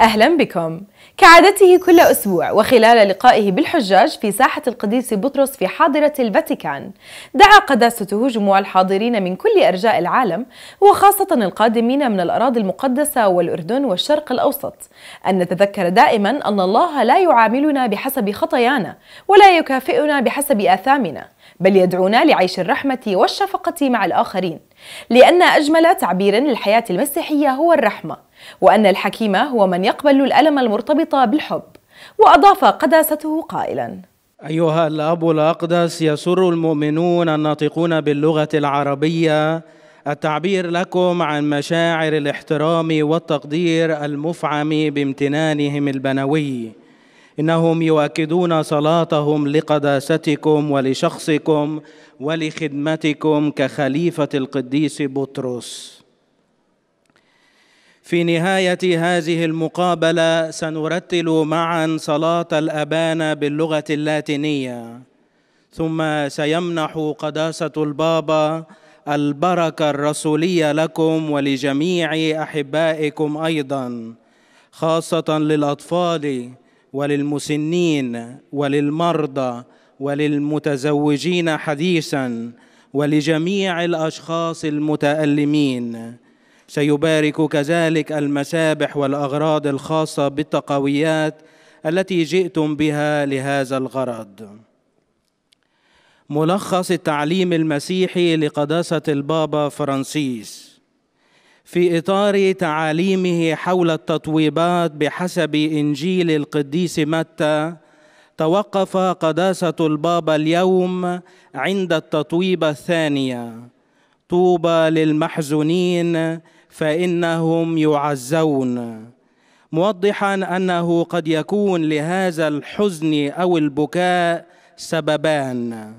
أهلا بكم كعادته كل أسبوع وخلال لقائه بالحجاج في ساحة القديس بطرس في حاضرة الفاتيكان دعا قداسته جموع الحاضرين من كل أرجاء العالم وخاصة القادمين من الأراضي المقدسة والأردن والشرق الأوسط أن نتذكر دائما أن الله لا يعاملنا بحسب خطايانا ولا يكافئنا بحسب آثامنا بل يدعونا لعيش الرحمة والشفقة مع الآخرين لأن أجمل تعبير للحياة المسيحية هو الرحمة وأن الحكيم هو من يقبل الألم المرتبط بالحب وأضاف قداسته قائلا أيها الأب الأقدس يسر المؤمنون الناطقون باللغة العربية التعبير لكم عن مشاعر الاحترام والتقدير المفعم بامتنانهم البنوي انهم يؤكدون صلاتهم لقداستكم ولشخصكم ولخدمتكم كخليفه القديس بطرس في نهاية هذه المقابلة سنرتل معا صلاة الأبان باللغة اللاتينية ثم سيمنح قداسة البابا البركة الرسولية لكم ولجميع أحبائكم أيضا خاصة للأطفال وللمسنين وللمرضى وللمتزوجين حديثا ولجميع الأشخاص المتألمين سيبارك كذلك المسابح والاغراض الخاصه بالتقويات التي جئتم بها لهذا الغرض ملخص التعليم المسيحي لقداسه البابا فرانسيس في اطار تعاليمه حول التطويبات بحسب انجيل القديس متى توقف قداسه البابا اليوم عند التطويبه الثانيه طوبى للمحزونين فانهم يعزون موضحا انه قد يكون لهذا الحزن او البكاء سببان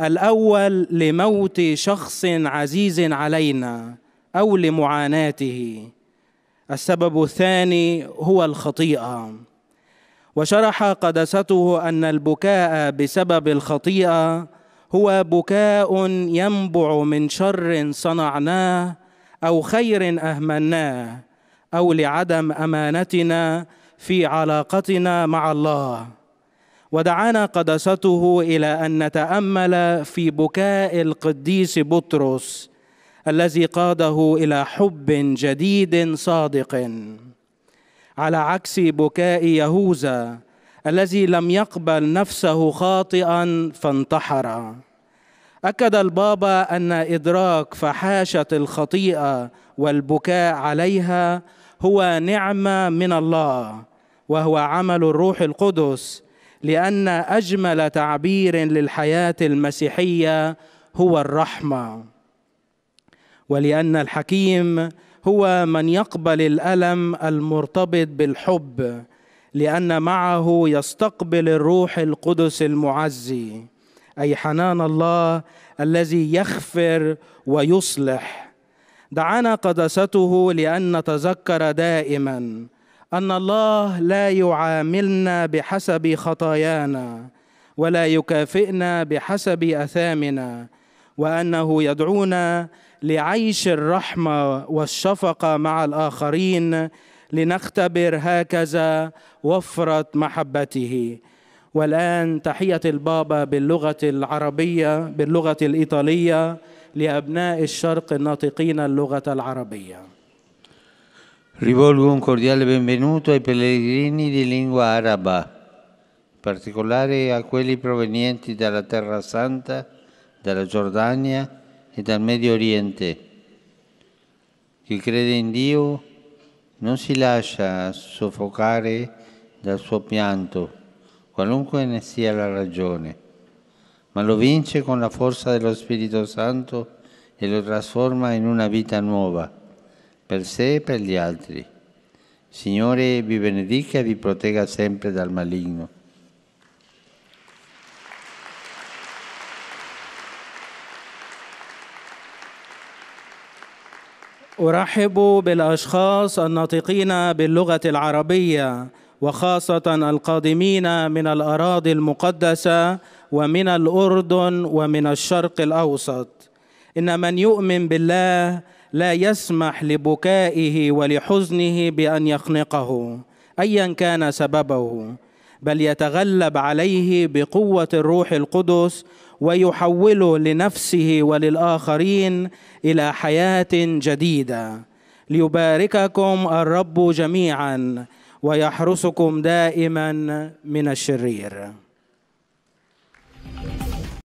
الاول لموت شخص عزيز علينا او لمعاناته السبب الثاني هو الخطيئه وشرح قدسته ان البكاء بسبب الخطيئه هو بكاء ينبع من شر صنعناه او خير اهملناه او لعدم امانتنا في علاقتنا مع الله ودعانا قدسته الى ان نتامل في بكاء القديس بطرس الذي قاده الى حب جديد صادق على عكس بكاء يهوذا الذي لم يقبل نفسه خاطئا فانتحر اكد البابا ان ادراك فحاشه الخطيئه والبكاء عليها هو نعمه من الله وهو عمل الروح القدس لان اجمل تعبير للحياه المسيحيه هو الرحمه ولان الحكيم هو من يقبل الالم المرتبط بالحب لان معه يستقبل الروح القدس المعزي اي حنان الله الذي يغفر ويصلح دعانا قداسته لان نتذكر دائما ان الله لا يعاملنا بحسب خطايانا ولا يكافئنا بحسب اثامنا وانه يدعونا لعيش الرحمه والشفقه مع الاخرين لنختبر هكذا وفره محبته والآن تحية البابا باللغة العربية باللغة الإيطالية لأبناء الشرق الناطقين اللغة العربية. Rivolgo un cordiale benvenuto ai pellegrini di lingua araba, in particolare a quelli provenienti dalla Terra Santa, dalla Giordania e dal Medio Oriente. Chi crede in Dio non si lascia soffocare dal suo pianto qualunque ne sia la ragione, ma lo vince con la forza dello Spirito Santo e lo trasforma in una vita nuova, per sé e per gli altri. Signore vi benedica e vi protegga sempre dal maligno. ارحب بالأشخاص الناطقين باللغه العربيه وخاصة القادمين من الأراضي المقدسة ومن الأردن ومن الشرق الأوسط إن من يؤمن بالله لا يسمح لبكائه ولحزنه بأن يخنقه أيا كان سببه بل يتغلب عليه بقوة الروح القدس ويحوله لنفسه وللآخرين إلى حياة جديدة ليبارككم الرب جميعاً ويحرسكم دائما من الشرير